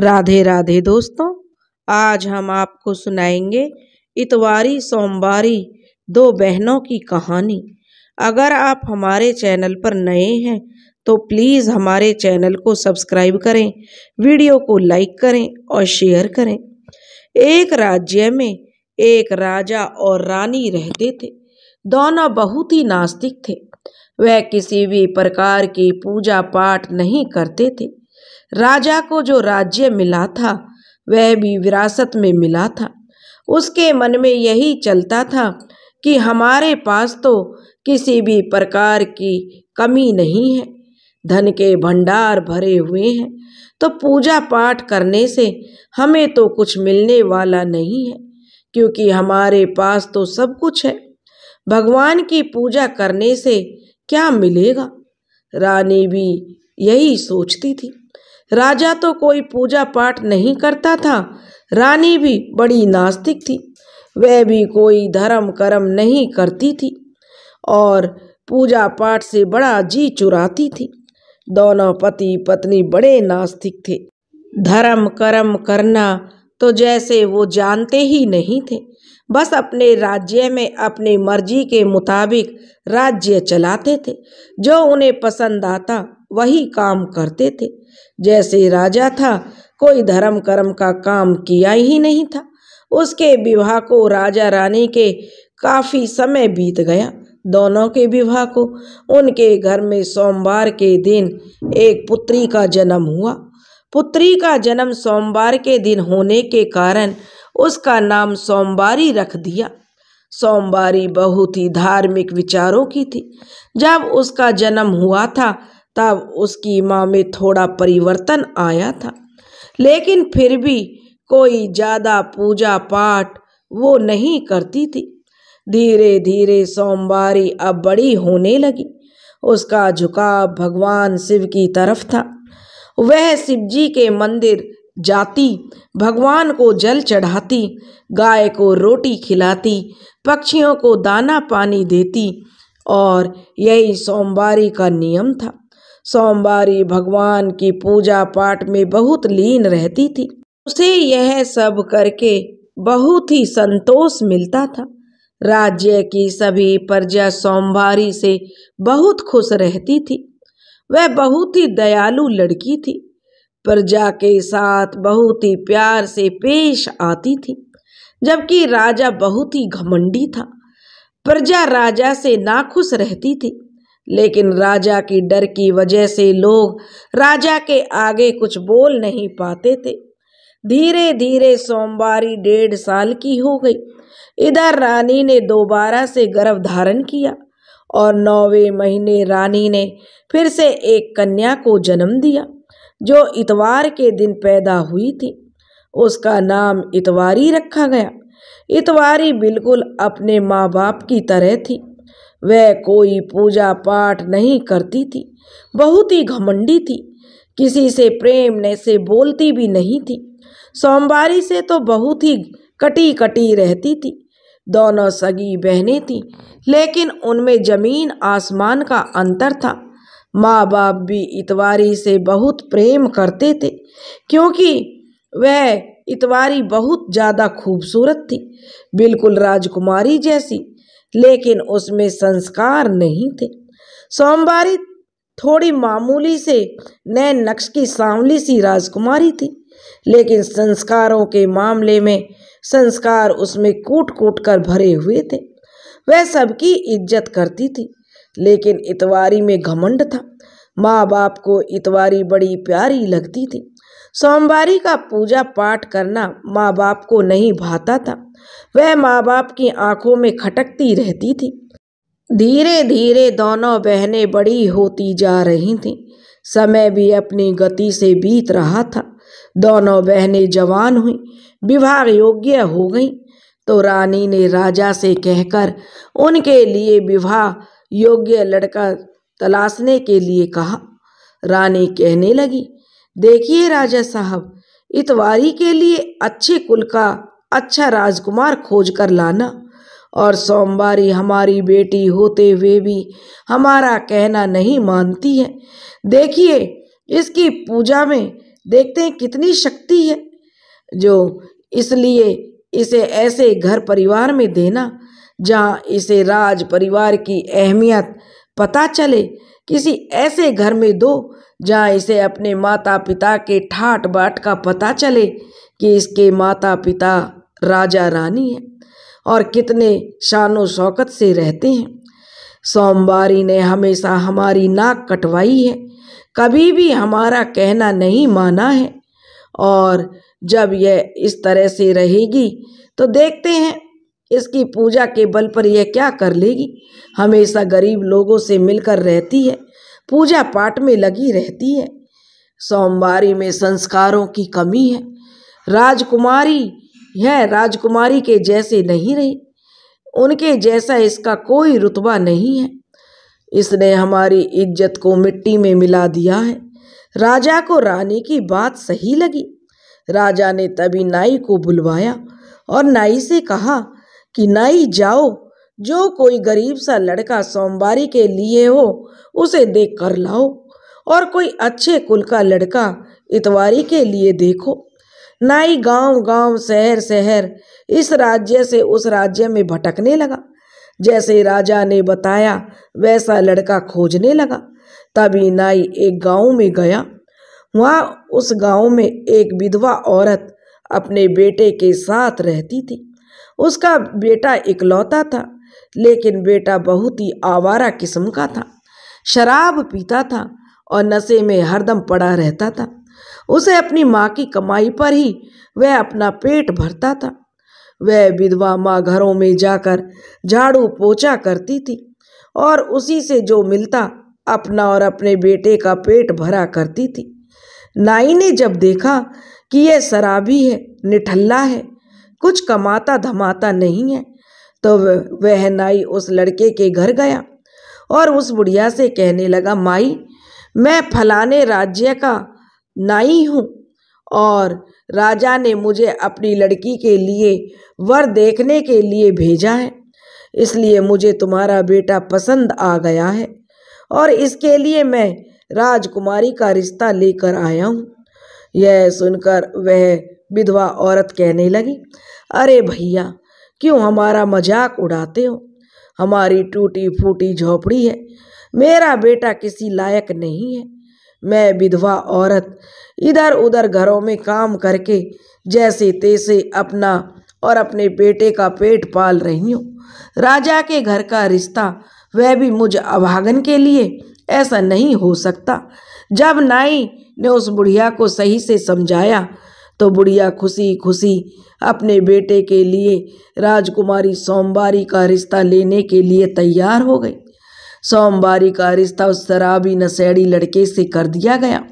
राधे राधे दोस्तों आज हम आपको सुनाएंगे इतवारी सोमवारी दो बहनों की कहानी अगर आप हमारे चैनल पर नए हैं तो प्लीज़ हमारे चैनल को सब्सक्राइब करें वीडियो को लाइक करें और शेयर करें एक राज्य में एक राजा और रानी रहते थे दोनों बहुत ही नास्तिक थे वह किसी भी प्रकार की पूजा पाठ नहीं करते थे राजा को जो राज्य मिला था वह भी विरासत में मिला था उसके मन में यही चलता था कि हमारे पास तो किसी भी प्रकार की कमी नहीं है धन के भंडार भरे हुए हैं तो पूजा पाठ करने से हमें तो कुछ मिलने वाला नहीं है क्योंकि हमारे पास तो सब कुछ है भगवान की पूजा करने से क्या मिलेगा रानी भी यही सोचती थी राजा तो कोई पूजा पाठ नहीं करता था रानी भी बड़ी नास्तिक थी वह भी कोई धर्म कर्म नहीं करती थी और पूजा पाठ से बड़ा जी चुराती थी दोनों पति पत्नी बड़े नास्तिक थे धर्म कर्म करना तो जैसे वो जानते ही नहीं थे बस अपने राज्य में अपनी मर्जी के मुताबिक राज्य चलाते थे जो उन्हें पसंद आता वही काम करते थे जैसे राजा था कोई धर्म कर्म का काम किया ही नहीं था उसके विवाह को राजा रानी के काफ़ी समय बीत गया दोनों के विवाह को उनके घर में सोमवार के दिन एक पुत्री का जन्म हुआ पुत्री का जन्म सोमवार के दिन होने के कारण उसका नाम सोमवारी रख दिया सोमवारी बहुत ही धार्मिक विचारों की थी जब उसका जन्म हुआ था तब उसकी माँ में थोड़ा परिवर्तन आया था लेकिन फिर भी कोई ज़्यादा पूजा पाठ वो नहीं करती थी धीरे धीरे सोमवारी अब बड़ी होने लगी उसका झुकाव भगवान शिव की तरफ था वह शिव जी के मंदिर जाती भगवान को जल चढ़ाती गाय को रोटी खिलाती पक्षियों को दाना पानी देती और यही सोमवारी का नियम था सोमवारी भगवान की पूजा पाठ में बहुत लीन रहती थी उसे यह सब करके बहुत ही संतोष मिलता था राज्य की सभी प्रजा सोमवारी से बहुत खुश रहती थी वह बहुत ही दयालु लड़की थी प्रजा के साथ बहुत ही प्यार से पेश आती थी जबकि राजा बहुत ही घमंडी था प्रजा राजा से नाखुश रहती थी लेकिन राजा की डर की वजह से लोग राजा के आगे कुछ बोल नहीं पाते थे धीरे धीरे सोमवारी डेढ़ साल की हो गई इधर रानी ने दोबारा से गर्भ धारण किया और नौवे महीने रानी ने फिर से एक कन्या को जन्म दिया जो इतवार के दिन पैदा हुई थी उसका नाम इतवारी रखा गया इतवारी बिल्कुल अपने माँ बाप की तरह थी वह कोई पूजा पाठ नहीं करती थी बहुत ही घमंडी थी किसी से प्रेम ने से बोलती भी नहीं थी सोमवारी से तो बहुत ही कटी कटी रहती थी दोनों सगी बहनें थीं लेकिन उनमें जमीन आसमान का अंतर था माँ बाप भी इतवारी से बहुत प्रेम करते थे क्योंकि वह इतवारी बहुत ज़्यादा खूबसूरत थी बिल्कुल राजकुमारी जैसी लेकिन उसमें संस्कार नहीं थे सोमवारी थोड़ी मामूली से नए नक्श की सांवली सी राजकुमारी थी लेकिन संस्कारों के मामले में संस्कार उसमें कूट कूट कर भरे हुए थे वह सबकी इज्जत करती थी लेकिन इतवारी में घमंड था माँ बाप को इतवारी बड़ी प्यारी लगती थी सोमवारी का पूजा पाठ करना माँ बाप को नहीं भाता था वह माँ बाप की आंखों में खटकती रहती थी धीरे धीरे दोनों बहनें बड़ी होती जा रही थीं समय भी अपनी गति से बीत रहा था दोनों बहनें जवान हुईं विवाह योग्य हो गईं तो रानी ने राजा से कहकर उनके लिए विवाह योग्य लड़का तलाशने के लिए कहा रानी कहने लगी देखिए राजा साहब इतवारी के लिए अच्छे कुल का अच्छा राजकुमार खोज कर लाना और सोमवारी हमारी बेटी होते हुए भी हमारा कहना नहीं मानती है देखिए इसकी पूजा में देखते हैं कितनी शक्ति है जो इसलिए इसे ऐसे घर परिवार में देना जहाँ इसे राज परिवार की अहमियत पता चले किसी ऐसे घर में दो जहाँ इसे अपने माता पिता के ठाट बाट का पता चले कि इसके माता पिता राजा रानी हैं और कितने शानो शौकत से रहते हैं सोमवारी ने हमेशा हमारी नाक कटवाई है कभी भी हमारा कहना नहीं माना है और जब यह इस तरह से रहेगी तो देखते हैं इसकी पूजा के बल पर यह क्या कर लेगी हमेशा गरीब लोगों से मिलकर रहती है पूजा पाठ में लगी रहती है सोमवारी में संस्कारों की कमी है राजकुमारी है राजकुमारी के जैसे नहीं रही उनके जैसा इसका कोई रुतबा नहीं है इसने हमारी इज्जत को मिट्टी में मिला दिया है राजा को रानी की बात सही लगी राजा ने तभी नाई को बुलवाया और नाई से कहा कि नाई जाओ जो कोई गरीब सा लड़का सोमवारी के लिए हो उसे देख कर लाओ और कोई अच्छे कुल का लड़का इतवारी के लिए देखो ना ही गांव गांव शहर शहर इस राज्य से उस राज्य में भटकने लगा जैसे राजा ने बताया वैसा लड़का खोजने लगा तभी नाई एक गांव में गया वहाँ उस गांव में एक विधवा औरत अपने बेटे के साथ रहती थी उसका बेटा इकलौता था लेकिन बेटा बहुत ही आवारा किस्म का था शराब पीता था और नशे में हरदम पड़ा रहता था उसे अपनी माँ की कमाई पर ही वह अपना पेट भरता था वह विधवा माँ घरों में जाकर झाड़ू पोछा करती थी और उसी से जो मिलता अपना और अपने बेटे का पेट भरा करती थी नाई ने जब देखा कि यह शराबी है निठल्ला है कुछ कमाता धमाता नहीं है तो वह नाई उस लड़के के घर गया और उस बुढ़िया से कहने लगा माई मैं फलाने राज्य का नाई हूँ और राजा ने मुझे अपनी लड़की के लिए वर देखने के लिए भेजा है इसलिए मुझे तुम्हारा बेटा पसंद आ गया है और इसके लिए मैं राजकुमारी का रिश्ता लेकर आया हूँ यह सुनकर वह विधवा औरत कहने लगी अरे भैया क्यों हमारा मजाक उड़ाते हो हमारी टूटी फूटी झोपड़ी है मेरा बेटा किसी लायक नहीं है मैं विधवा औरत इधर उधर घरों में काम करके जैसे तैसे अपना और अपने बेटे का पेट पाल रही हूँ राजा के घर का रिश्ता वह भी मुझ अभागन के लिए ऐसा नहीं हो सकता जब नाई ने उस बुढ़िया को सही से समझाया तो बुढ़िया खुशी खुशी अपने बेटे के लिए राजकुमारी सोमवारी का रिश्ता लेने के लिए तैयार हो गई सोमवारी का रिश्ता उस शराबी नशेड़ी लड़के से कर दिया गया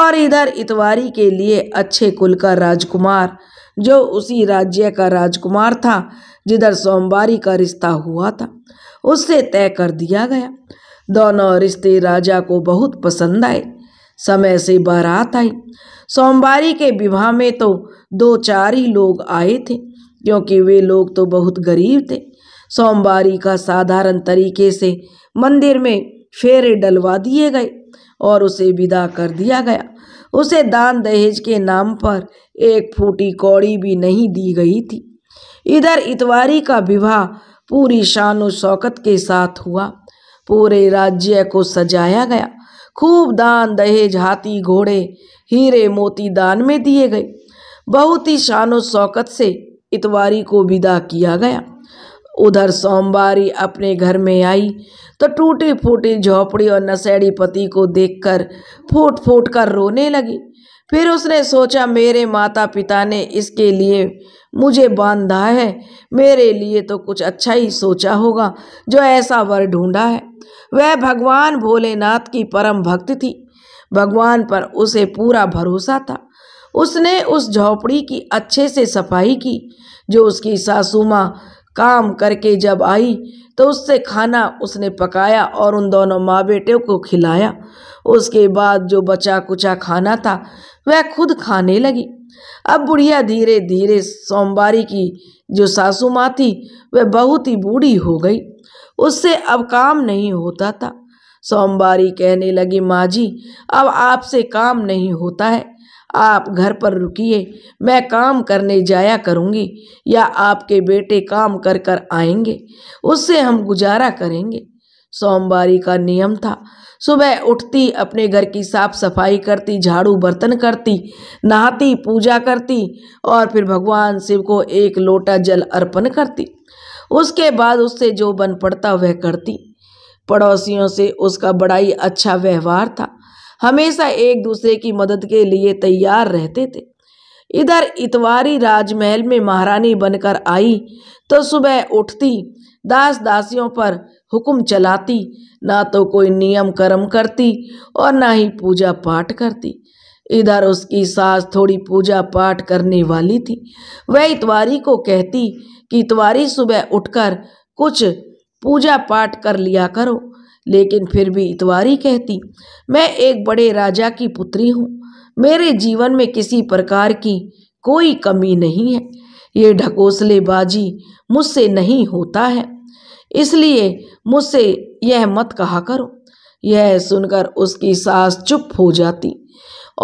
और इधर इतवारी के लिए अच्छे कुल का राजकुमार जो उसी राज्य का राजकुमार था जिधर सोमवारी का रिश्ता हुआ था उससे तय कर दिया गया दोनों रिश्ते राजा को बहुत पसंद आए समय से बारात आई सोमवारी के विवाह में तो दो चार ही लोग आए थे क्योंकि वे लोग तो बहुत गरीब थे सोमवारी का साधारण तरीके से मंदिर में फेरे डलवा दिए गए और उसे विदा कर दिया गया उसे दान दहेज के नाम पर एक फूटी कौड़ी भी नहीं दी गई थी इधर इतवारी का विवाह पूरी शान शौकत के साथ हुआ पूरे राज्य को सजाया गया खूब दान दहेज हाथी घोड़े हीरे मोती दान में दिए गए बहुत ही शान शौकत से इतवारी को विदा किया गया उधर सोमवारी अपने घर में आई तो टूटी फूटी झोपड़ी और नशेड़ी पति को देखकर फूट फूट कर रोने लगी फिर उसने सोचा मेरे माता पिता ने इसके लिए मुझे बांधा है मेरे लिए तो कुछ अच्छा ही सोचा होगा जो ऐसा वर ढूंढा है वह भगवान भोलेनाथ की परम भक्त थी भगवान पर उसे पूरा भरोसा था उसने उस झोपड़ी की अच्छे से सफाई की जो उसकी सासू माँ काम करके जब आई तो उससे खाना उसने पकाया और उन दोनों माँ बेटे को खिलाया उसके बाद जो बचा कुचा खाना था वह खुद खाने लगी अब बुढ़िया धीरे धीरे सोमवारी की जो सासू माँ थी वह बहुत ही बूढ़ी हो गई उससे अब काम नहीं होता था सोमवारी कहने लगी माँ जी अब आपसे काम नहीं होता है आप घर पर रुकिए मैं काम करने जाया करूँगी या आपके बेटे काम कर कर आएंगे उससे हम गुजारा करेंगे सोमवारी का नियम था सुबह उठती अपने घर की साफ सफाई करती झाड़ू बर्तन करती नहाती पूजा करती और फिर भगवान शिव को एक लोटा जल अर्पण करती उसके बाद उससे जो बन पड़ता वह करती पड़ोसियों से उसका बड़ा ही अच्छा व्यवहार था हमेशा एक दूसरे की मदद के लिए तैयार रहते थे इधर इतवारी राजमहल में महारानी बनकर आई तो सुबह उठती दास दासियों पर हुक्म चलाती ना तो कोई नियम कर्म करती और ना ही पूजा पाठ करती इधर उसकी सास थोड़ी पूजा पाठ करने वाली थी वह इतवारी को कहती कि इतवारी सुबह उठकर कुछ पूजा पाठ कर लिया करो लेकिन फिर भी इतवारी कहती मैं एक बड़े राजा की पुत्री हूँ मेरे जीवन में किसी प्रकार की कोई कमी नहीं है ये ढकोसलेबाजी मुझसे नहीं होता है इसलिए मुझसे यह मत कहा करो यह सुनकर उसकी सास चुप हो जाती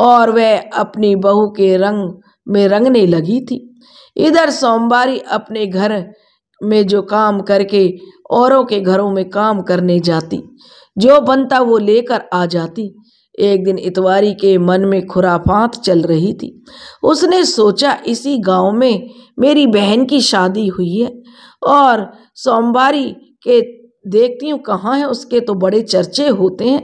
और वह अपनी बहू के रंग में रंगने लगी थी इधर सोमवारी अपने घर में जो काम करके औरों के घरों में काम करने जाती जो बनता वो लेकर आ जाती एक दिन इतवारी के मन में खुराफात चल रही थी उसने सोचा इसी गांव में मेरी बहन की शादी हुई है और सोमवारी के देखती हूँ कहाँ है उसके तो बड़े चर्चे होते हैं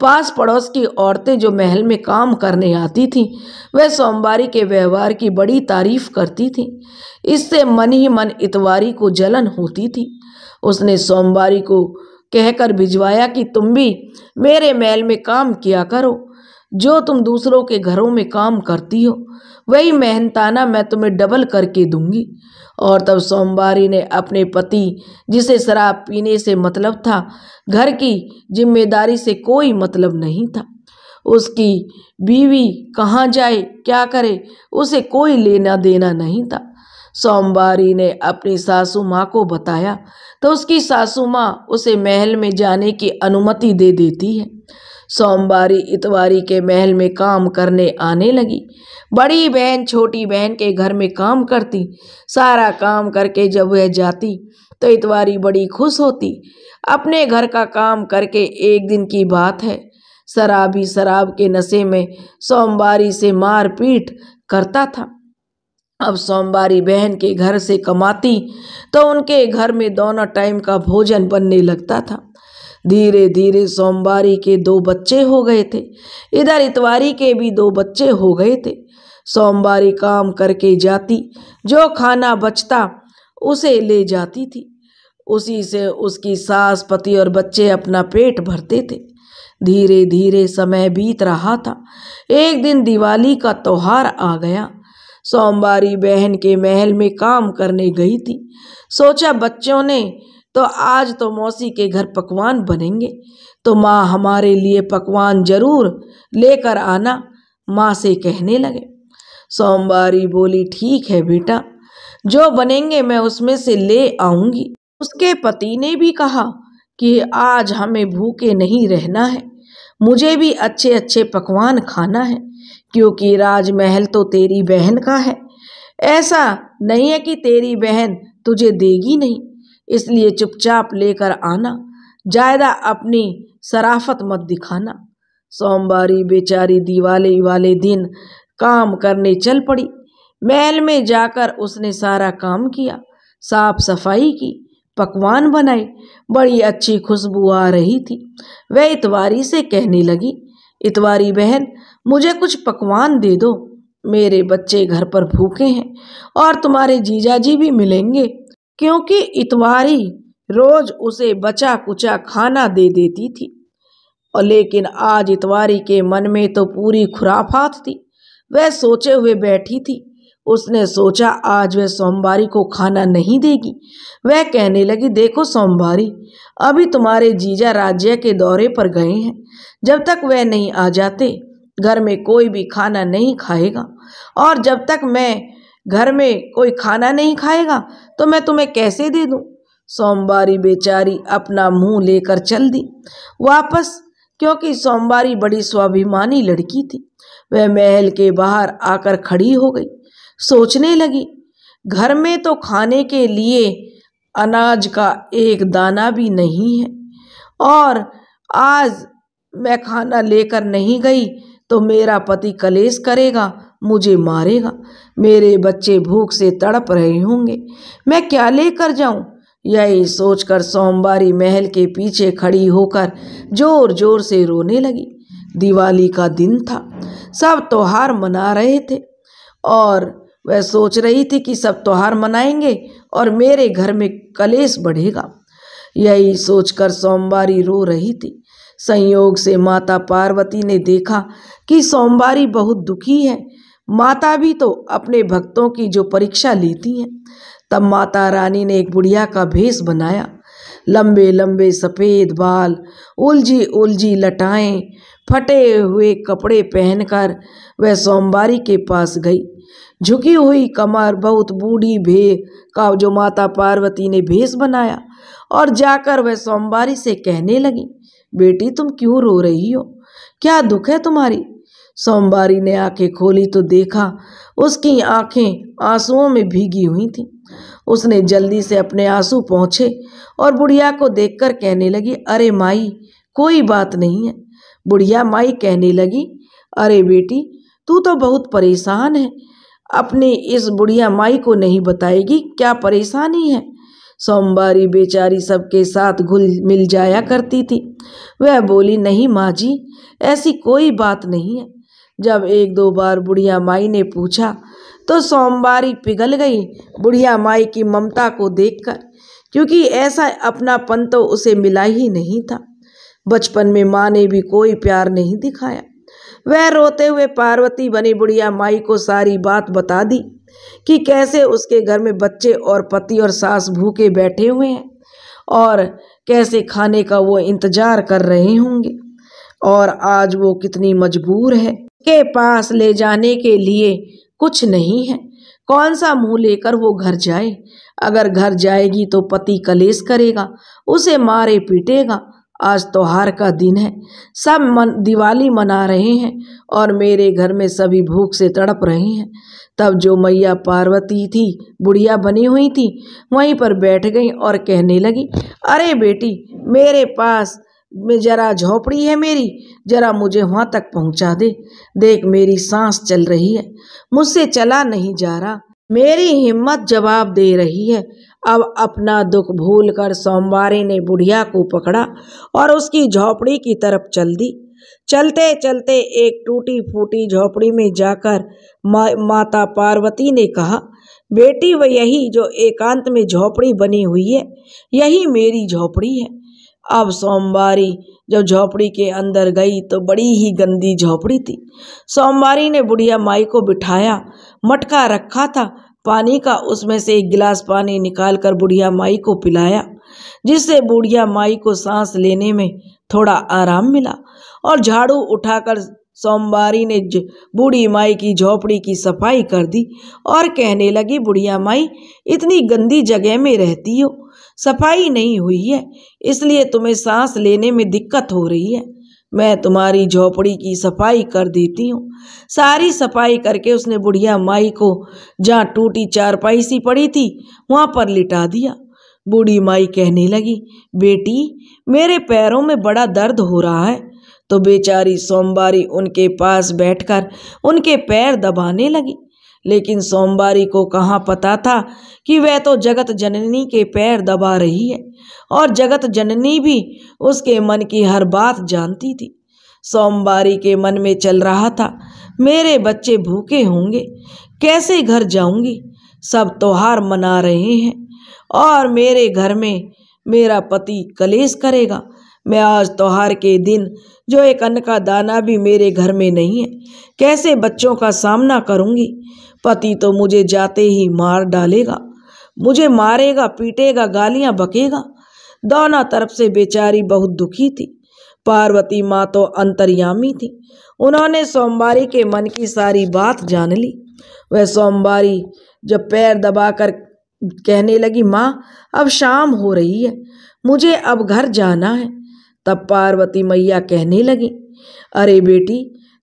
पास पड़ोस की औरतें जो महल में काम करने आती थीं वह सोमवारी के व्यवहार की बड़ी तारीफ करती थीं इससे मन ही मन इतवारी को जलन होती थी उसने सोमवारी को कहकर भिजवाया कि तुम भी मेरे महल में काम किया करो जो तुम दूसरों के घरों में काम करती हो वही मेहनताना मैं तुम्हें डबल करके दूंगी और तब सोमवारी ने अपने पति जिसे शराब पीने से मतलब था घर की जिम्मेदारी से कोई मतलब नहीं था उसकी बीवी कहाँ जाए क्या करे उसे कोई लेना देना नहीं था सोमवारी ने अपनी सासू माँ को बताया तो उसकी सासू माँ उसे महल में जाने की अनुमति दे देती है सोमवारी इतवारी के महल में काम करने आने लगी बड़ी बहन छोटी बहन के घर में काम करती सारा काम करके जब वह जाती तो इतवारी बड़ी खुश होती अपने घर का काम करके एक दिन की बात है शराबी शराब के नशे में सोमवारी से मारपीट करता था अब सोमवारी बहन के घर से कमाती तो उनके घर में दोनों टाइम का भोजन बनने लगता था धीरे धीरे सोमवारी के दो बच्चे हो गए थे इधर इतवारी के भी दो बच्चे हो गए थे सोमवारी काम करके जाती जो खाना बचता उसे ले जाती थी उसी से उसकी सास पति और बच्चे अपना पेट भरते थे धीरे धीरे समय बीत रहा था एक दिन दिवाली का त्यौहार आ गया सोमवारी बहन के महल में काम करने गई थी सोचा बच्चों ने तो आज तो मौसी के घर पकवान बनेंगे तो माँ हमारे लिए पकवान जरूर लेकर आना माँ से कहने लगे सोमवारी बोली ठीक है बेटा जो बनेंगे मैं उसमें से ले आऊंगी उसके पति ने भी कहा कि आज हमें भूखे नहीं रहना है मुझे भी अच्छे अच्छे पकवान खाना है क्योंकि राजमहल तो तेरी बहन का है ऐसा नहीं है कि तेरी बहन तुझे देगी नहीं इसलिए चुपचाप लेकर आना ज़्यादा अपनी सराफत मत दिखाना सोमवारी बेचारी दिवाली वाले दिन काम करने चल पड़ी महल में जाकर उसने सारा काम किया साफ सफाई की पकवान बनाए बड़ी अच्छी खुशबू आ रही थी वह इतवारी से कहने लगी इतवारी बहन मुझे कुछ पकवान दे दो मेरे बच्चे घर पर भूखे हैं और तुम्हारे जीजा जी भी मिलेंगे क्योंकि इतवारी रोज उसे बचा कुचा खाना दे देती थी और लेकिन आज इतवारी के मन में तो पूरी खुराफात थी वह सोचे हुए बैठी थी उसने सोचा आज वह सोमवारी को खाना नहीं देगी वह कहने लगी देखो सोमवारी अभी तुम्हारे जीजा राज्य के दौरे पर गए हैं जब तक वह नहीं आ जाते घर में कोई भी खाना नहीं खाएगा और जब तक मैं घर में कोई खाना नहीं खाएगा तो मैं तुम्हें कैसे दे दूँ सोमवारी बेचारी अपना मुंह लेकर चल दी वापस क्योंकि सोमवारी बड़ी स्वाभिमानी लड़की थी वह महल के बाहर आकर खड़ी हो गई सोचने लगी घर में तो खाने के लिए अनाज का एक दाना भी नहीं है और आज मैं खाना लेकर नहीं गई तो मेरा पति कलेश करेगा मुझे मारेगा मेरे बच्चे भूख से तड़प रहे होंगे मैं क्या लेकर जाऊं यही सोचकर सोमवारी महल के पीछे खड़ी होकर जोर जोर से रोने लगी दिवाली का दिन था सब त्यौहार मना रहे थे और वह सोच रही थी कि सब त्यौहार मनाएंगे और मेरे घर में कलेश बढ़ेगा यही सोचकर सोमवारी रो रही थी संयोग से माता पार्वती ने देखा कि सोमवारी बहुत दुखी है माता भी तो अपने भक्तों की जो परीक्षा लेती हैं तब माता रानी ने एक बुढ़िया का भेष बनाया लंबे लंबे सफ़ेद बाल उलझी उलझी लटाएं फटे हुए कपड़े पहनकर वह सोमवारी के पास गई झुकी हुई कमर बहुत बूढ़ी भे का जो माता पार्वती ने भेष बनाया और जाकर वह सोमवारी से कहने लगी बेटी तुम क्यों रो रही हो क्या दुख है तुम्हारी सोमवारी ने आंखें खोली तो देखा उसकी आंखें आंसुओं में भीगी हुई थीं उसने जल्दी से अपने आंसू पहुँचे और बुढ़िया को देखकर कहने लगी अरे माई कोई बात नहीं है बुढ़िया माई कहने लगी अरे बेटी तू तो बहुत परेशान है अपनी इस बुढ़िया माई को नहीं बताएगी क्या परेशानी है सोमवारी बेचारी सबके साथ घुल मिल जाया करती थी वह बोली नहीं माँ जी ऐसी कोई बात नहीं है जब एक दो बार बुढ़िया माई ने पूछा तो सोमवारी पिघल गई बुढ़िया माई की ममता को देखकर क्योंकि ऐसा अपनापन तो उसे मिला ही नहीं था बचपन में माँ ने भी कोई प्यार नहीं दिखाया वह रोते हुए पार्वती बनी बुढ़िया माई को सारी बात बता दी कि कैसे उसके घर में बच्चे और पति और सास भूखे बैठे हुए हैं और कैसे खाने का वो इंतजार कर रहे होंगे और आज वो कितनी मजबूर है के पास ले जाने के लिए कुछ नहीं है कौन सा मुंह लेकर वो घर जाए अगर घर जाएगी तो पति कलेस करेगा उसे मारे पीटेगा आज त्योहार का दिन है सब मन दिवाली मना रहे हैं और मेरे घर में सभी भूख से तड़प रहे हैं तब जो मैया पार्वती थी बुढ़िया बनी हुई थी वहीं पर बैठ गई और कहने लगी अरे बेटी मेरे पास में जरा झोपड़ी है मेरी जरा मुझे वहाँ तक पहुँचा दे देख मेरी सांस चल रही है मुझसे चला नहीं जा रहा मेरी हिम्मत जवाब दे रही है अब अपना दुख भूलकर सोमवारी ने बुढ़िया को पकड़ा और उसकी झोपड़ी की तरफ चल दी चलते चलते एक टूटी फूटी झोपड़ी में जाकर मा, माता पार्वती ने कहा बेटी वह यही जो एकांत में झोपड़ी बनी हुई है यही मेरी झोपड़ी है अब सोमवारी जब झोपड़ी के अंदर गई तो बड़ी ही गंदी झोपड़ी थी सोमवारी ने बुढ़िया माई को बिठाया मटका रखा था पानी का उसमें से एक गिलास पानी निकाल कर बुढ़िया माई को पिलाया जिससे बुढ़िया माई को सांस लेने में थोड़ा आराम मिला और झाड़ू उठाकर सोमवारी ने बूढ़ी माई की झोपड़ी की सफाई कर दी और कहने लगी बुढ़िया माई इतनी गंदी जगह में रहती हो सफाई नहीं हुई है इसलिए तुम्हें सांस लेने में दिक्कत हो रही है मैं तुम्हारी झोपड़ी की सफाई कर देती हूँ सारी सफाई करके उसने बुढ़िया माई को जहाँ टूटी चारपाई सी पड़ी थी वहाँ पर लिटा दिया बूढ़ी माई कहने लगी बेटी मेरे पैरों में बड़ा दर्द हो रहा है तो बेचारी सोमवारी उनके पास बैठकर उनके पैर दबाने लगी लेकिन सोमवारी को कहाँ पता था कि वह तो जगत जननी के पैर दबा रही है और जगत जननी भी उसके मन की हर बात जानती थी सोमवारी के मन में चल रहा था मेरे बच्चे भूखे होंगे कैसे घर जाऊंगी सब त्योहार मना रहे हैं और मेरे घर में मेरा पति कलेश करेगा मैं आज त्योहार के दिन जो एक अन्न का दाना भी मेरे घर में नहीं है कैसे बच्चों का सामना करूंगी पति तो मुझे जाते ही मार डालेगा मुझे मारेगा पीटेगा गालियां बकेगा दोनों तरफ से बेचारी बहुत दुखी थी पार्वती माँ तो अंतर्यामी थी उन्होंने सोमवारी के मन की सारी बात जान ली वह सोमवारी जब पैर दबाकर कहने लगी माँ अब शाम हो रही है मुझे अब घर जाना है तब पार्वती मैया कहने लगी अरे बेटी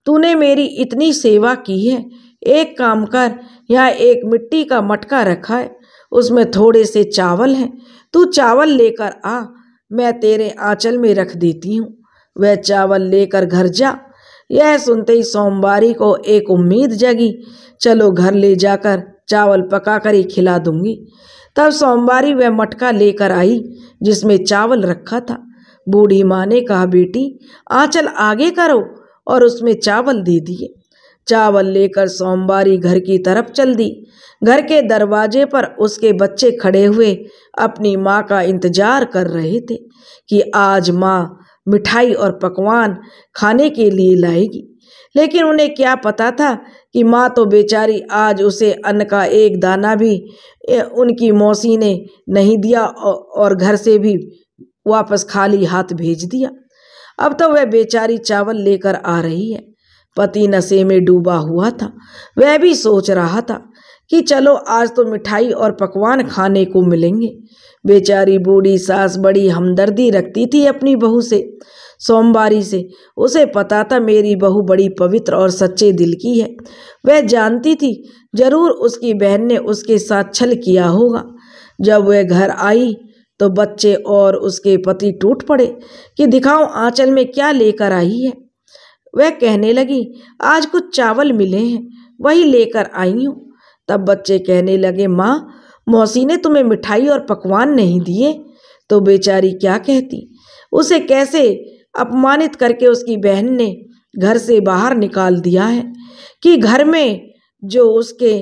तूने मेरी इतनी सेवा की है एक काम कर यहाँ एक मिट्टी का मटका रखा है उसमें थोड़े से चावल हैं तू चावल लेकर आ मैं तेरे आंचल में रख देती हूँ वह चावल लेकर घर जा यह सुनते ही सोमवारी को एक उम्मीद जगी चलो घर ले जाकर चावल पका कर ही खिला दूंगी तब सोमवारी वह मटका लेकर आई जिसमें चावल रखा था बूढ़ी माँ ने कहा बेटी आंचल आगे करो और उसमें चावल दे दिए चावल लेकर सोमवारी घर की तरफ चल दी घर के दरवाजे पर उसके बच्चे खड़े हुए अपनी माँ का इंतजार कर रहे थे कि आज माँ मिठाई और पकवान खाने के लिए लाएगी लेकिन उन्हें क्या पता था कि माँ तो बेचारी आज उसे अन्न का एक दाना भी उनकी मौसी ने नहीं दिया और घर से भी वापस खाली हाथ भेज दिया अब तो वह बेचारी चावल लेकर आ रही है पति नशे में डूबा हुआ था वह भी सोच रहा था कि चलो आज तो मिठाई और पकवान खाने को मिलेंगे बेचारी बूढ़ी सास बड़ी हमदर्दी रखती थी अपनी बहू से सोमवारी से उसे पता था मेरी बहू बड़ी पवित्र और सच्चे दिल की है वह जानती थी जरूर उसकी बहन ने उसके साथ छल किया होगा जब वह घर आई तो बच्चे और उसके पति टूट पड़े कि दिखाओ आंचल में क्या लेकर आई है वह कहने लगी आज कुछ चावल मिले हैं वही लेकर आई हूँ तब बच्चे कहने लगे माँ मौसी ने तुम्हें मिठाई और पकवान नहीं दिए तो बेचारी क्या कहती उसे कैसे अपमानित करके उसकी बहन ने घर से बाहर निकाल दिया है कि घर में जो उसके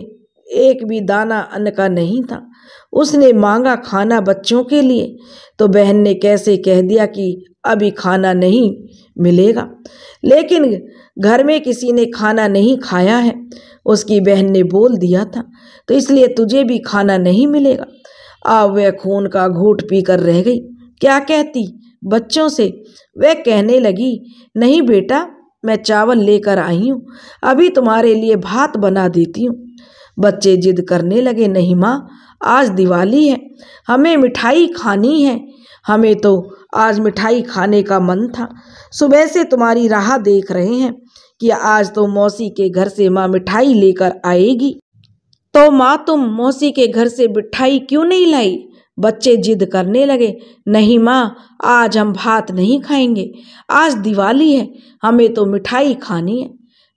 एक भी दाना अन्न का नहीं था उसने मांगा खाना बच्चों के लिए तो बहन ने कैसे कह दिया कि अभी खाना नहीं मिलेगा लेकिन घर में किसी ने खाना नहीं खाया है उसकी बहन ने बोल दिया था तो इसलिए तुझे भी खाना नहीं मिलेगा अब वह खून का घूट पी कर रह गई क्या कहती बच्चों से वह कहने लगी नहीं बेटा मैं चावल लेकर आई हूँ अभी तुम्हारे लिए भात बना देती हूँ बच्चे जिद करने लगे नहीं माँ आज दिवाली है हमें मिठाई खानी है हमें तो आज मिठाई खाने का मन था सुबह से तुम्हारी राह देख रहे हैं कि आज तो मौसी के घर से माँ मिठाई लेकर आएगी तो माँ तुम मौसी के घर से मिठाई क्यों नहीं लाई बच्चे जिद करने लगे नहीं माँ आज हम भात नहीं खाएंगे आज दिवाली है हमें तो मिठाई खानी है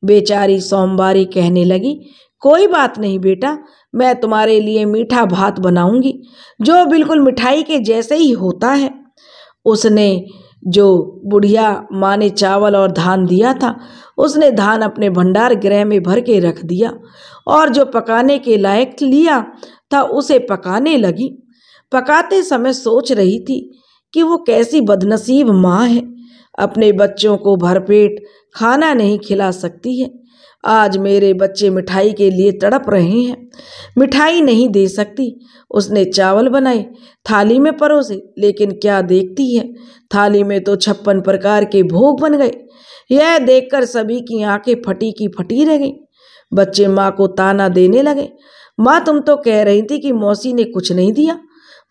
बेचारी सोमवारी कहने लगी कोई बात नहीं बेटा मैं तुम्हारे लिए मीठा भात बनाऊंगी जो बिल्कुल मिठाई के जैसे ही होता है उसने जो बुढ़िया माँ ने चावल और धान दिया था उसने धान अपने भंडार गृह में भर के रख दिया और जो पकाने के लायक लिया था उसे पकाने लगी पकाते समय सोच रही थी कि वो कैसी बदनसीब माँ है अपने बच्चों को भरपेट खाना नहीं खिला सकती है आज मेरे बच्चे मिठाई के लिए तड़प रहे हैं मिठाई नहीं दे सकती उसने चावल बनाए थाली में परोसे लेकिन क्या देखती है थाली में तो छप्पन प्रकार के भोग बन गए यह देखकर सभी की आंखें फटी की फटी रह गईं बच्चे माँ को ताना देने लगे माँ तुम तो कह रही थी कि मौसी ने कुछ नहीं दिया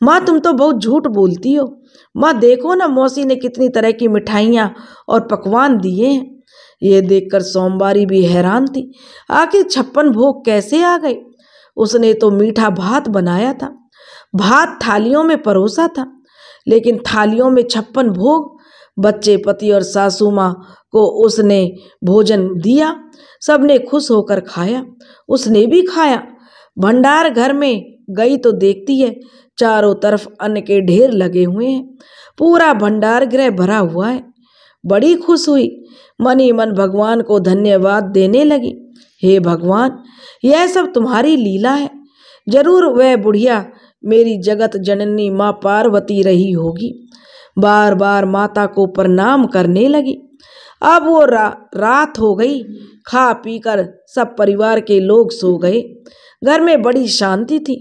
माँ तुम तो बहुत झूठ बोलती हो माँ देखो ना मौसी ने कितनी तरह की मिठाइयाँ और पकवान दिए हैं यह देखकर सोमवारी भी हैरान थी आखिर छप्पन भोग कैसे आ गए उसने तो मीठा भात बनाया था भात थालियों में परोसा था लेकिन थालियों में छप्पन भोग बच्चे पति और सासू माँ को उसने भोजन दिया सबने खुश होकर खाया उसने भी खाया भंडार घर में गई तो देखती है चारों तरफ अन्न के ढेर लगे हुए हैं पूरा भंडार गृह भरा हुआ है बड़ी खुश हुई मन ही मन भगवान को धन्यवाद देने लगी हे भगवान यह सब तुम्हारी लीला है जरूर वह बुढ़िया मेरी जगत जननी माँ पार्वती रही होगी बार बार माता को प्रणाम करने लगी अब वो रा, रात हो गई खा पी कर सब परिवार के लोग सो गए घर में बड़ी शांति थी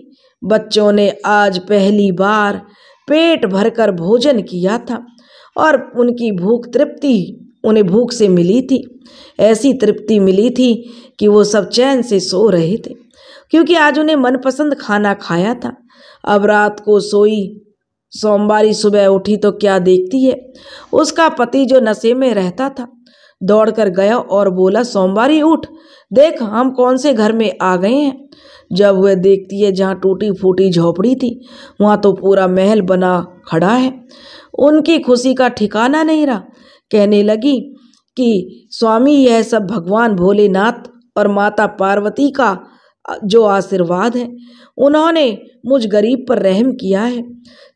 बच्चों ने आज पहली बार पेट भरकर भोजन किया था और उनकी भूख तृप्ति उन्हें भूख से मिली थी ऐसी तृप्ति मिली थी कि वो सब चैन से सो रहे थे क्योंकि आज उन्हें मनपसंद खाना खाया था अब रात को सोई सोमवारी सुबह उठी तो क्या देखती है उसका पति जो नशे में रहता था दौड़कर गया और बोला सोमवारी उठ देख हम कौन से घर में आ गए हैं जब वह देखती है जहाँ टूटी फूटी झोपड़ी थी वहाँ तो पूरा महल बना खड़ा है उनकी खुशी का ठिकाना नहीं रहा कहने लगी कि स्वामी यह सब भगवान भोलेनाथ और माता पार्वती का जो आशीर्वाद है उन्होंने मुझ गरीब पर रहम किया है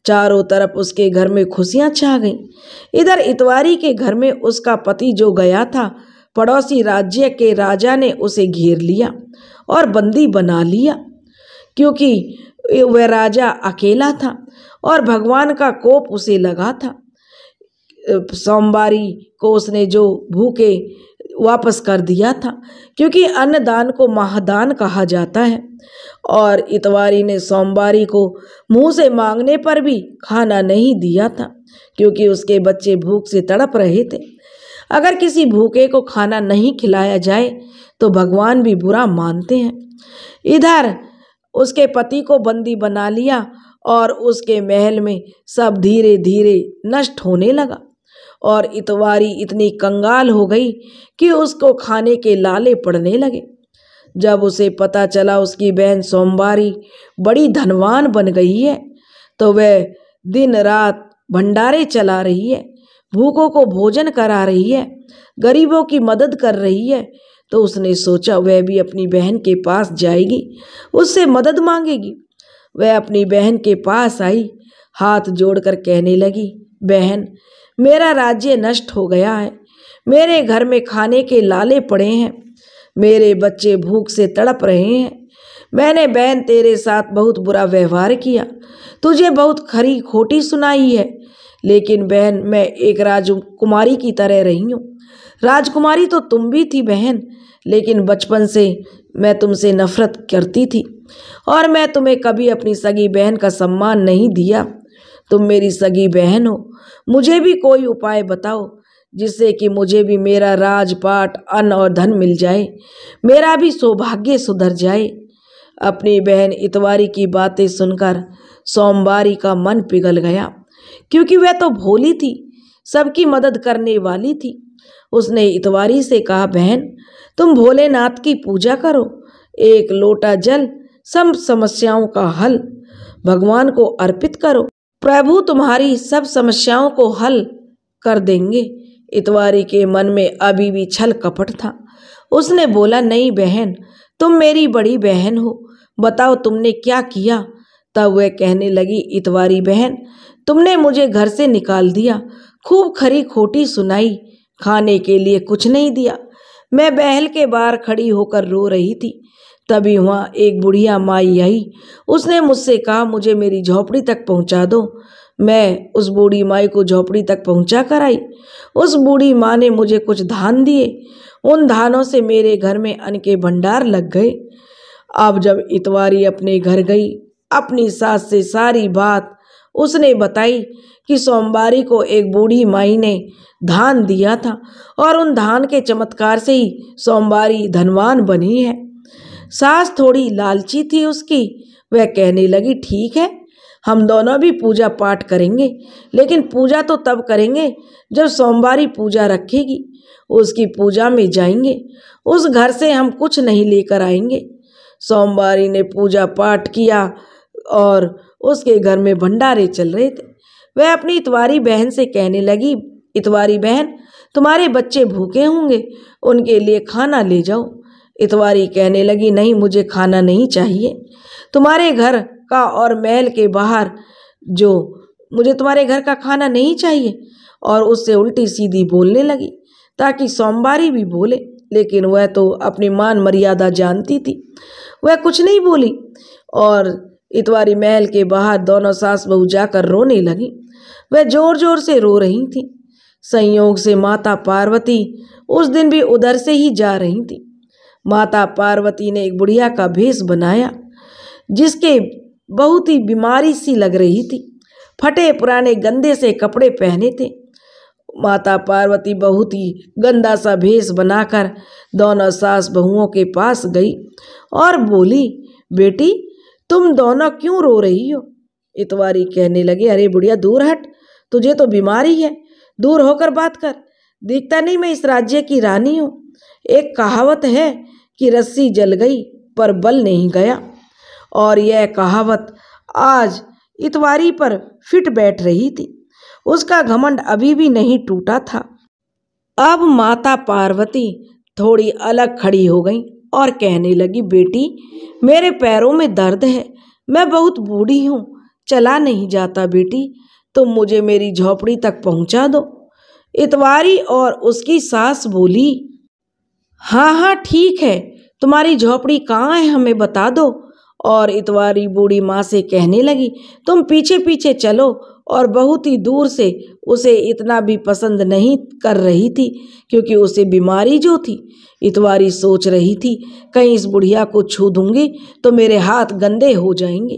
चारों तरफ उसके घर में खुशियाँ छा गईं इधर इतवारी के घर में उसका पति जो गया था पड़ोसी राज्य के राजा ने उसे घेर लिया और बंदी बना लिया क्योंकि वह राजा अकेला था और भगवान का कोप उसे लगा था सोमवारी को उसने जो भूखे वापस कर दिया था क्योंकि अन्नदान को महादान कहा जाता है और इतवारी ने सोमवारी को मुंह से मांगने पर भी खाना नहीं दिया था क्योंकि उसके बच्चे भूख से तड़प रहे थे अगर किसी भूखे को खाना नहीं खिलाया जाए तो भगवान भी बुरा मानते हैं इधर उसके पति को बंदी बना लिया और उसके महल में सब धीरे धीरे नष्ट होने लगा और इतवारी इतनी कंगाल हो गई कि उसको खाने के लाले पड़ने लगे जब उसे पता चला उसकी बहन सोमवारी बड़ी धनवान बन गई है तो वह दिन रात भंडारे चला रही है भूखों को भोजन करा रही है गरीबों की मदद कर रही है तो उसने सोचा वह भी अपनी बहन के पास जाएगी उससे मदद मांगेगी वह अपनी बहन के पास आई हाथ जोड़कर कहने लगी बहन मेरा राज्य नष्ट हो गया है मेरे घर में खाने के लाले पड़े हैं मेरे बच्चे भूख से तड़प रहे हैं मैंने बहन तेरे साथ बहुत बुरा व्यवहार किया तुझे बहुत खरी खोटी सुनाई है लेकिन बहन मैं एक राजकुमारी की तरह रही हूँ राजकुमारी तो तुम भी थी बहन लेकिन बचपन से मैं तुमसे नफरत करती थी और मैं तुम्हें कभी अपनी सगी बहन का सम्मान नहीं दिया तुम मेरी सगी बहन हो मुझे भी कोई उपाय बताओ जिससे कि मुझे भी मेरा राजपाट अन्न और धन मिल जाए मेरा भी सौभाग्य सुधर जाए अपनी बहन इतवारी की बातें सुनकर सोमवारी का मन पिघल गया क्योंकि वह तो भोली थी सबकी मदद करने वाली थी उसने इतवारी से कहा बहन तुम भोलेनाथ की पूजा करो एक लोटा जल सब समस्याओं का हल भगवान को अर्पित करो प्रभु तुम्हारी सब समस्याओं को हल कर देंगे इतवारी के मन में अभी भी छल कपट था उसने बोला नहीं बहन तुम मेरी बड़ी बहन हो बताओ तुमने क्या किया तब वह कहने लगी इतवारी बहन तुमने मुझे घर से निकाल दिया खूब खरी खोटी सुनाई खाने के लिए कुछ नहीं दिया मैं बहल के बाहर खड़ी होकर रो रही थी तभी वहाँ एक बुढ़िया माई आई उसने मुझसे कहा मुझे मेरी झोपड़ी तक पहुँचा दो मैं उस बूढ़ी माई को झोपड़ी तक पहुँचा कर आई उस बूढ़ी माँ ने मुझे कुछ धान दिए उन धानों से मेरे घर में अन्न के भंडार लग गए अब जब इतवारी अपने घर गई अपनी सास से सारी बात उसने बताई कि सोमवारी को एक बूढ़ी माई ने धान दिया था और उन धान के चमत्कार से ही सोमवारी धनवान बनी है सास थोड़ी लालची थी उसकी वह कहने लगी ठीक है हम दोनों भी पूजा पाठ करेंगे लेकिन पूजा तो तब करेंगे जब सोमवारी पूजा रखेगी उसकी पूजा में जाएंगे उस घर से हम कुछ नहीं लेकर आएंगे सोमवारी ने पूजा पाठ किया और उसके घर में भंडारे चल रहे थे वह अपनी इतवारी बहन से कहने लगी इतवारी बहन तुम्हारे बच्चे भूखे होंगे उनके लिए खाना ले जाओ इतवारी कहने लगी नहीं मुझे खाना नहीं चाहिए तुम्हारे घर का और महल के बाहर जो मुझे तुम्हारे घर का खाना नहीं चाहिए और उससे उल्टी सीधी बोलने लगी ताकि सोमवारी भी बोले लेकिन वह तो अपनी मान मर्यादा जानती थी वह कुछ नहीं बोली और इतवारी महल के बाहर दोनों सास बहू जाकर रोने लगी वह जोर जोर से रो रही थी संयोग से माता पार्वती उस दिन भी उधर से ही जा रही थी माता पार्वती ने एक बुढ़िया का भेष बनाया जिसके बहुत ही बीमारी सी लग रही थी फटे पुराने गंदे से कपड़े पहने थे माता पार्वती बहुत ही गंदा सा भेष बनाकर दोनों सास बहुओं के पास गई और बोली बेटी तुम दोनों क्यों रो रही हो इतवारी कहने लगे अरे बुढ़िया दूर हट तुझे तो बीमारी है दूर होकर बात कर दिखता नहीं मैं इस राज्य की रानी हूँ एक कहावत है कि रस्सी जल गई पर बल नहीं गया और यह कहावत आज इतवारी पर फिट बैठ रही थी उसका घमंड अभी भी नहीं टूटा था अब माता पार्वती थोड़ी अलग खड़ी हो गई और कहने लगी बेटी मेरे पैरों में दर्द है मैं बहुत बूढ़ी हूँ चला नहीं जाता बेटी तुम तो मुझे मेरी झोपड़ी तक पहुँचा दो इतवारी और उसकी सास बोली हाँ हाँ ठीक है तुम्हारी झोपड़ी कहाँ है हमें बता दो और इतवारी बूढ़ी माँ से कहने लगी तुम पीछे पीछे चलो और बहुत ही दूर से उसे इतना भी पसंद नहीं कर रही थी क्योंकि उसे बीमारी जो थी इतवारी सोच रही थी कहीं इस बुढ़िया को छू दूंगी तो मेरे हाथ गंदे हो जाएंगे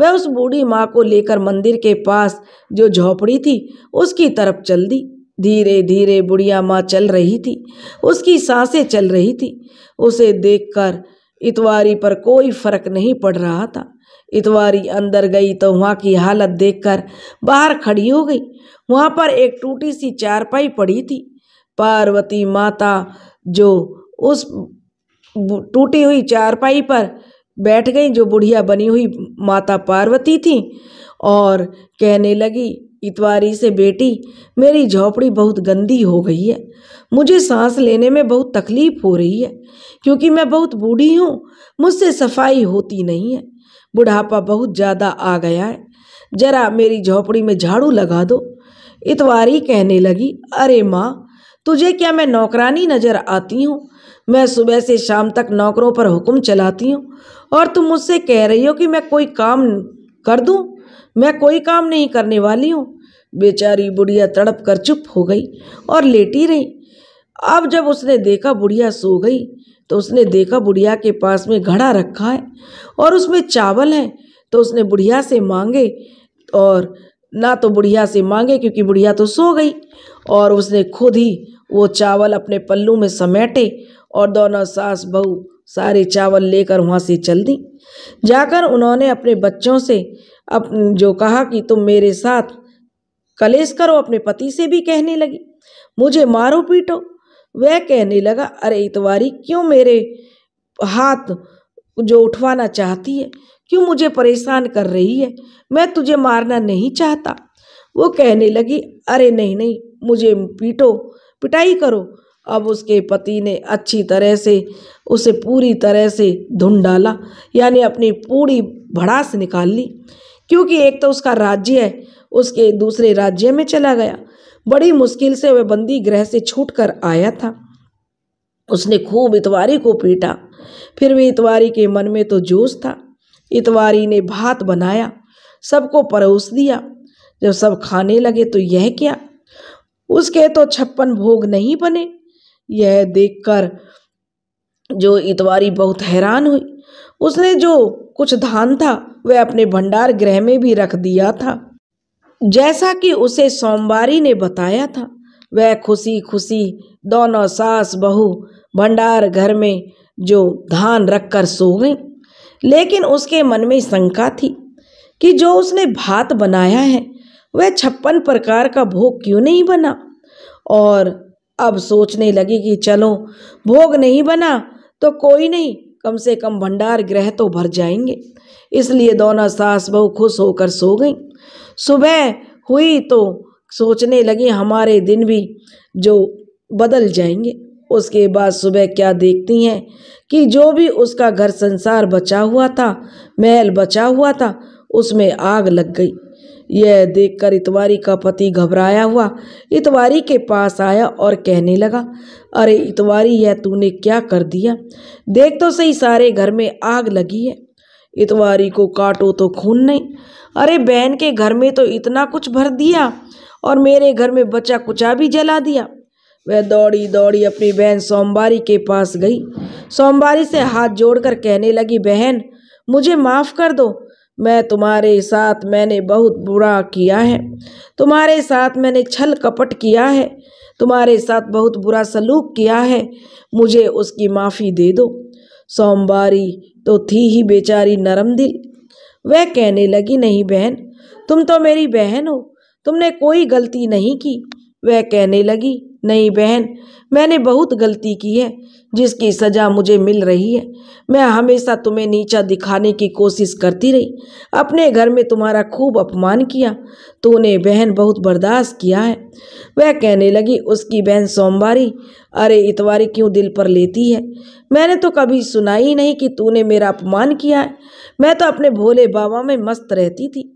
वह उस बूढ़ी माँ को लेकर मंदिर के पास जो झोपड़ी थी उसकी तरफ चल दी धीरे धीरे बुढ़िया माँ चल रही थी उसकी सांसें चल रही थी उसे देखकर इतवारी पर कोई फर्क नहीं पड़ रहा था इतवारी अंदर गई तो वहाँ की हालत देखकर बाहर खड़ी हो गई वहाँ पर एक टूटी सी चारपाई पड़ी थी पार्वती माता जो उस टूटी हुई चारपाई पर बैठ गई जो बुढ़िया बनी हुई माता पार्वती थी और कहने लगी इतवारी से बेटी मेरी झोपड़ी बहुत गंदी हो गई है मुझे सांस लेने में बहुत तकलीफ हो रही है क्योंकि मैं बहुत बूढ़ी हूँ मुझसे सफाई होती नहीं है बुढ़ापा बहुत ज़्यादा आ गया है जरा मेरी झोपड़ी में झाड़ू लगा दो इतवारी कहने लगी अरे माँ तुझे क्या मैं नौकरानी नज़र आती हूँ मैं सुबह से शाम तक नौकरों पर हुक्म चलाती हूँ और तुम मुझसे कह रही हो कि मैं कोई काम कर दूँ मैं कोई काम नहीं करने वाली हूँ बेचारी बुढ़िया तड़प कर चुप हो गई और लेटी रही अब जब उसने देखा बुढ़िया सो गई तो उसने देखा बुढ़िया के पास में घड़ा रखा है और उसमें चावल है तो उसने बुढ़िया से मांगे और ना तो बुढ़िया से मांगे क्योंकि बुढ़िया तो सो गई और उसने खुद ही वो चावल अपने पल्लू में समेटे और दोनों सास बहू सारे चावल लेकर वहाँ से चल दी जाकर उन्होंने अपने बच्चों से अप जो कहा कि तुम मेरे साथ कलेश करो अपने पति से भी कहने लगी मुझे मारो पीटो वह कहने लगा अरे इतवारी क्यों मेरे हाथ जो उठवाना चाहती है क्यों मुझे परेशान कर रही है मैं तुझे मारना नहीं चाहता वो कहने लगी अरे नहीं नहीं मुझे पीटो पिटाई करो अब उसके पति ने अच्छी तरह से उसे पूरी तरह से धुन डाला यानी अपनी पूरी भड़ास निकाल ली क्योंकि एक तो उसका राज्य है उसके दूसरे राज्य में चला गया बड़ी मुश्किल से वह बंदी गृह से छूट कर आया था उसने खूब इतवारी को पीटा फिर भी इतवारी के मन में तो जोश था इतवारी ने भात बनाया सबको परोस दिया जब सब खाने लगे तो यह क्या उसके तो छप्पन भोग नहीं बने यह देखकर जो इतवारी बहुत हैरान हुई उसने जो कुछ धान था वह अपने भंडार गृह में भी रख दिया था जैसा कि उसे सोमवारी ने बताया था वह खुशी खुशी दोनों सास बहू भंडार घर में जो धान रखकर सो गई लेकिन उसके मन में शंका थी कि जो उसने भात बनाया है वह छप्पन प्रकार का भोग क्यों नहीं बना और अब सोचने लगी कि चलो भोग नहीं बना तो कोई नहीं कम से कम भंडार ग्रह तो भर जाएंगे इसलिए दोनों सास बहू खुश होकर सो गई सुबह हुई तो सोचने लगी हमारे दिन भी जो बदल जाएंगे उसके बाद सुबह क्या देखती हैं कि जो भी उसका घर संसार बचा हुआ था महल बचा हुआ था उसमें आग लग गई यह देखकर इतवारी का पति घबराया हुआ इतवारी के पास आया और कहने लगा अरे इतवारी यह तूने क्या कर दिया देख तो सही सारे घर में आग लगी है इतवारी को काटो तो खून नहीं अरे बहन के घर में तो इतना कुछ भर दिया और मेरे घर में बचा कुचा भी जला दिया वह दौड़ी दौड़ी अपनी बहन सोमवारी के पास गई सोमवारी से हाथ जोड़कर कहने लगी बहन मुझे माफ़ कर दो मैं तुम्हारे साथ मैंने बहुत बुरा किया है तुम्हारे साथ मैंने छल कपट किया है तुम्हारे साथ बहुत बुरा सलूक किया है मुझे उसकी माफ़ी दे दो सोमवारी तो थी ही बेचारी नरम दिल वह कहने लगी नहीं बहन तुम तो मेरी बहन हो तुमने कोई गलती नहीं की वह कहने लगी नहीं बहन मैंने बहुत गलती की है जिसकी सज़ा मुझे मिल रही है मैं हमेशा तुम्हें नीचा दिखाने की कोशिश करती रही अपने घर में तुम्हारा खूब अपमान किया तूने बहन बहुत बर्दाश्त किया है वह कहने लगी उसकी बहन सोमवारी अरे इतवारी क्यों दिल पर लेती है मैंने तो कभी सुना ही नहीं कि तूने मेरा अपमान किया है मैं तो अपने भोले बाबा में मस्त रहती थी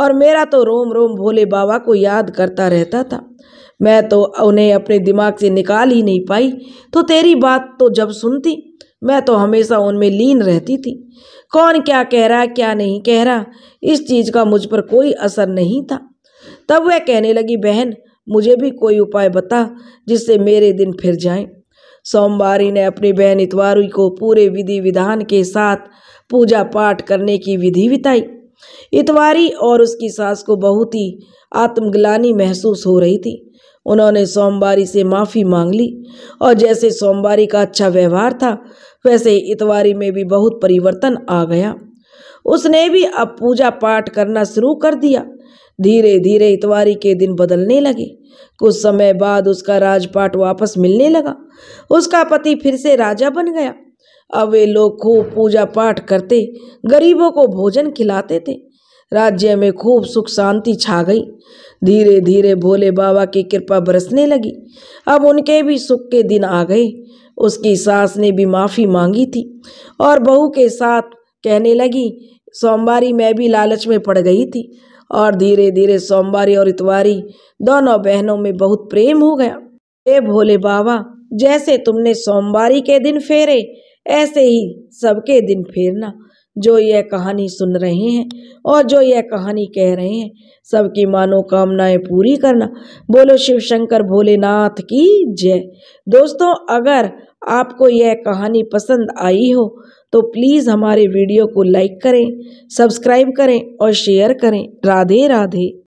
और मेरा तो रोम रोम भोले बाबा को याद करता रहता था मैं तो उन्हें अपने दिमाग से निकाल ही नहीं पाई तो तेरी बात तो जब सुनती मैं तो हमेशा उनमें लीन रहती थी कौन क्या कह रहा क्या नहीं कह रहा इस चीज़ का मुझ पर कोई असर नहीं था तब वह कहने लगी बहन मुझे भी कोई उपाय बता जिससे मेरे दिन फिर जाएं सोमवारी ने अपनी बहन इतवारी को पूरे विधि विधान के साथ पूजा पाठ करने की विधि बिताई इतवारी और उसकी सास को बहुत ही आत्मग्लानी महसूस हो रही थी उन्होंने सोमवारी से माफ़ी मांग ली और जैसे सोमवारी का अच्छा व्यवहार था वैसे इतवारी में भी बहुत परिवर्तन आ गया उसने भी अब पूजा पाठ करना शुरू कर दिया धीरे धीरे इतवारी के दिन बदलने लगे कुछ समय बाद उसका राजपाट वापस मिलने लगा उसका पति फिर से राजा बन गया अब वे लोग खूब पूजा पाठ करते गरीबों को भोजन खिलाते थे राज्य में खूब सुख शांति छा गई धीरे धीरे भोले बाबा की कृपा बरसने लगी अब उनके भी सुख के दिन आ गए उसकी सास ने भी माफ़ी मांगी थी और बहू के साथ कहने लगी सोमवारी मैं भी लालच में पड़ गई थी और धीरे धीरे सोमवारी और इतवारी दोनों बहनों में बहुत प्रेम हो गया हे भोले बाबा जैसे तुमने सोमवारी के दिन फेरे ऐसे ही सबके दिन फेरना जो यह कहानी सुन रहे हैं और जो यह कहानी कह रहे हैं सबकी मनोकामनाएं पूरी करना बोलो शिव शंकर भोलेनाथ की जय दोस्तों अगर आपको यह कहानी पसंद आई हो तो प्लीज़ हमारे वीडियो को लाइक करें सब्सक्राइब करें और शेयर करें राधे राधे